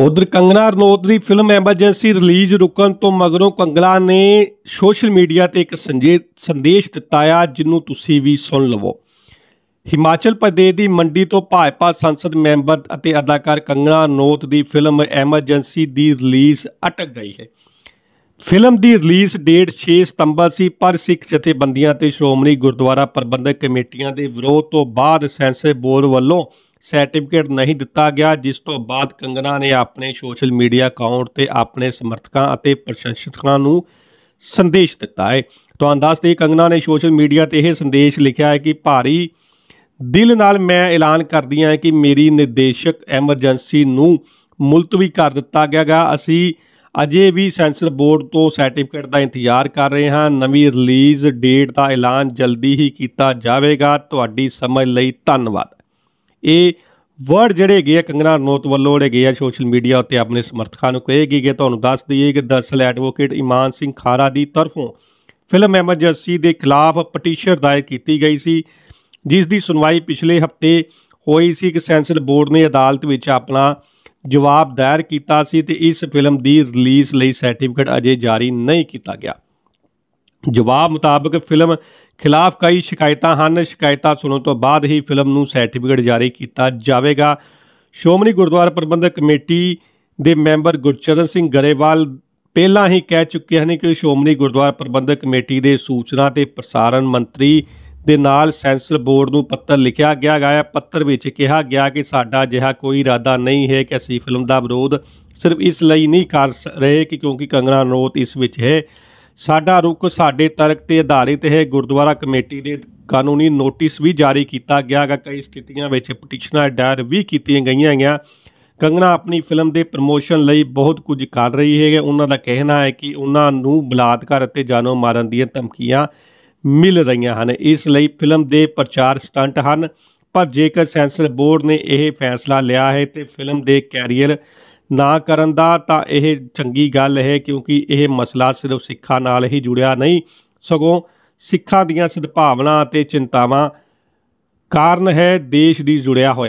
ਉਧਰ ਕੰਗਨਾ ਰਣੌਤ ਦੀ film emergency release ਰੁਕਣ ਤੋਂ ਮਗਰੋਂ ਕੰਗਲਾ ਨੇ ਸੋਸ਼ਲ ਮੀਡੀਆ ਤੇ ਇੱਕ ਸੰਦੇਸ਼ ਦਿੱਤਾ ਆ ਜਿਹਨੂੰ ਤੁਸੀਂ ਵੀ ਸੁਣ ਲਵੋ ਹਿਮਾਚਲ ਪ੍ਰਦੇਸ਼ ਦੀ ਮੰਡੀ ਤੋਂ ਭਾਜਪਾ ਸੰਸਦ ਮੈਂਬਰ ਅਤੇ ਅਦਾਕਾਰ ਕੰਗਨਾ ਨੋਤ ਦੀ ਫਿਲਮ ਐਮਰਜੈਂਸੀ ਦੀ ਰਿਲੀਜ਼ ਅਟਕ ਗਈ ਹੈ ਫਿਲਮ ਦੀ ਰਿਲੀਜ਼ ਡੇਟ 6 ਸਤੰਬਰ ਸੀ ਪਰ ਸਿੱਖ ਜਥੇਬੰਦੀਆਂ ਤੇ ਸ਼੍ਰੋਮਣੀ ਗੁਰਦੁਆਰਾ ਪ੍ਰਬੰਧਕ ਕਮੇਟੀਆਂ ਦੇ ਵਿਰੋਧ ਤੋਂ ਬਾਅਦ ਸੈਂਸਰ ਬੋਰ ਵੱਲੋਂ ਸਰਟੀਫਿਕੇਟ ਨਹੀਂ ਦਿੱਤਾ ਗਿਆ ਜਿਸ ਤੋਂ ਬਾਅਦ ਕੰਗਨਾ ਨੇ ਆਪਣੇ ਸੋਸ਼ਲ ਮੀਡੀਆ ਅਕਾਊਂਟ ਤੇ ਆਪਣੇ ਸਮਰਥਕਾਂ ਅਤੇ ਪ੍ਰਸ਼ੰਸਕਾਂ ਨੂੰ ਸੰਦੇਸ਼ ਦਿੱਤਾ ਹੈ ਤੁਹਾਨੂੰ ਦੱਸ ਦਈਏ ਕੰਗਨਾ ਨੇ ਸੋਸ਼ਲ ਮੀਡੀਆ ਤੇ ਇਹ ਸੰਦੇਸ਼ ਲਿਖਿਆ ਹੈ ਕਿ ਭਾਰੀ ਦਿਲ ਨਾਲ ਮੈਂ ਐਲਾਨ ਕਰਦੀ ਹਾਂ ਕਿ ਮੇਰੀ ਨਿਰਦੇਸ਼ਕ ਐਮਰਜੈਂਸੀ ਨੂੰ ਮੁਲਤਵੀ ਕਰ ਦਿੱਤਾ ਗਿਆ ਅਸੀਂ ਅਜੇ ਵੀ ਸੈਂਸਰ ਬੋਰਡ ਤੋਂ ਸਰਟੀਫਿਕੇਟ ਦਾ ਇੰਤਜ਼ਾਰ ਕਰ ਰਹੇ ਹਾਂ ਨਵੀਂ ਰਿਲੀਜ਼ ਡੇਟ ਦਾ ਐਲਾਨ ਜਲਦੀ ਹੀ ਕੀਤਾ ਜਾਵੇਗਾ ਤੁਹਾਡੀ ਸਮਝ ਲਈ ਧੰਨਵਾਦ ਇਹ ਵਰਡ ਜਿਹੜੇ ਗਏ ਕੰਗਨਾ ਨੋਤ ਵੱਲੋਂ ਜਿਹੜੇ ਗਏ ਆ ਸੋਸ਼ਲ ਮੀਡੀਆ ਉੱਤੇ ਆਪਣੇ ਸਮਰਥਕਾਂ ਨੂੰ ਕਹੇਗੀ ਕਿ ਤੁਹਾਨੂੰ ਦੱਸ ਦਈਏ ਕਿ ਦਰਸਲ ਐਡਵੋਕੇਟ ਇਮਾਨ ਸਿੰਘ ਖਾਰਾ ਦੀ ਤਰਫੋਂ ਫਿਲਮ ਐਮਰਜੈਂਸੀ ਦੇ ਖਿਲਾਫ ਪਟੀਸ਼ਨ ਦਾਇਰ ਕੀਤੀ ਗਈ ਸੀ ਜਿਸ ਦੀ ਸੁਣਵਾਈ ਪਿਛਲੇ ਹਫਤੇ ਹੋਈ ਸੀ ਕਿ ਸੈਂਸਰ ਬੋਰਡ ਨੇ ਅਦਾਲਤ ਵਿੱਚ ਆਪਣਾ ਜਵਾਬ ਦਾਇਰ ਕੀਤਾ ਸੀ ਤੇ ਇਸ ਫਿਲਮ ਦੀ ਰਿਲੀਜ਼ ਲਈ ਸਰਟੀਫਿਕੇਟ ਅਜੇ ਜਾਰੀ ਨਹੀਂ ਕੀਤਾ ਗਿਆ ਜਵਾਬ ਮੁਤਾਬਕ ਫਿਲਮ ਖਿਲਾਫ ਕਈ ਸ਼ਿਕਾਇਤਾਂ ਹਨ ਸ਼ਿਕਾਇਤਾਂ ਸੁਣਨ ਤੋਂ ਬਾਅਦ ਹੀ ਫਿਲਮ ਨੂੰ ਸਰਟੀਫਿਕੇਟ ਜਾਰੀ ਕੀਤਾ ਜਾਵੇਗਾ ਸ਼ੋਮਨੀ ਗੁਰਦੁਆਰਾ ਪ੍ਰਬੰਧਕ ਕਮੇਟੀ ਦੇ ਮੈਂਬਰ ਗੁਰਚਰਨ ਸਿੰਘ ਗਰੇਵਾਲ ਪਹਿਲਾਂ ਹੀ ਕਹਿ ਚੁੱਕੇ ਹਨ ਕਿ ਸ਼ੋਮਨੀ ਗੁਰਦੁਆਰਾ ਪ੍ਰਬੰਧਕ ਕਮੇਟੀ ਦੇ ਸੂਚਨਾ ਤੇ ਪ੍ਰਸਾਰਣ ਮੰਤਰੀ ਦੇ ਨਾਲ ਸੈਂਸਰ ਬੋਰਡ ਨੂੰ ਪੱਤਰ ਲਿਖਿਆ ਗਿਆ ਹੈ ਪੱਤਰ ਵਿੱਚ ਕਿਹਾ ਗਿਆ ਕਿ ਸਾਡਾ ਜਿਹਾ ਕੋਈ ਇਰਾਦਾ ਨਹੀਂ ਹੈ ਕਿ ਅਸੀਂ ਫਿਲਮ ਦਾ ਵਿਰੋਧ ਸਿਰਫ ਇਸ ਲਈ ਨਹੀਂ ਕਰ ਰਹੇ ਕਿ ਕਿਉਂਕਿ ਕੰਗਣਾ ਨੋਟ ਇਸ ਵਿੱਚ ਹੈ ਸਾਡਾ ਰੁਕ ਸਾਡੇ ਤਰਕ ਤੇ ਆਧਾਰਿਤ ਹੈ ਗੁਰਦੁਆਰਾ ਕਮੇਟੀ ਦੇ ਕਾਨੂੰਨੀ ਨੋਟਿਸ ਵੀ ਜਾਰੀ ਕੀਤਾ ਗਿਆ ਹੈਗਾ ਕਈ ਸਥਿਤੀਆਂ ਵਿੱਚ ਪਟੀਸ਼ਨਾਂ ਡਾਇਰ ਵੀ ਕੀਤੀਆਂ ਗਈਆਂ ਹੈਗੀਆਂ ਕੰਗਣਾ ਆਪਣੀ ਫਿਲਮ ਦੇ ਪ੍ਰਮੋਸ਼ਨ ਲਈ ਬਹੁਤ ਕੁਝ ਕਰ ਰਹੀ ਹੈ ਉਹਨਾਂ ਦਾ ਕਹਿਣਾ ਹੈ ਕਿ ਉਹਨਾਂ ਨੂੰ ਬਲਾਤਕਾਰ ਅਤੇ ਜਾਨੋਂ ਮਾਰਨ ਦੀਆਂ ਧਮਕੀਆਂ ਮਿਲ ਰਹੀਆਂ ਹਨ ਇਸ ਲਈ ਫਿਲਮ ਦੇ ਪ੍ਰਚਾਰ ਸਟੰਟ ਹਨ ਪਰ ਜੇਕਰ ਸੈਂਸਰ ਬੋਰਡ ਨੇ ਇਹ ਫੈਸਲਾ ਲਿਆ ਹੈ ਤੇ ਫਿਲਮ ਦੇ ਕੈਰੀਅਰ ਨਾ ਕਰਨ ਦਾ ਤਾਂ ਇਹ ਚੰਗੀ ਗੱਲ ਹੈ ਕਿਉਂਕਿ ਇਹ ਮਸਲਾ ਸਿਰਫ ਸਿੱਖਾਂ ਨਾਲ ਹੀ ਜੁੜਿਆ ਨਹੀਂ ਸਗੋਂ ਸਿੱਖਾਂ ਦੀਆਂ ਸਦਭਾਵਨਾ ਅਤੇ ਚਿੰਤਾਵਾਂ ਕਾਰਨ ਹੈ ਦੇਸ਼ ਦੀ ਜੁੜਿਆ ਹੋਇਆ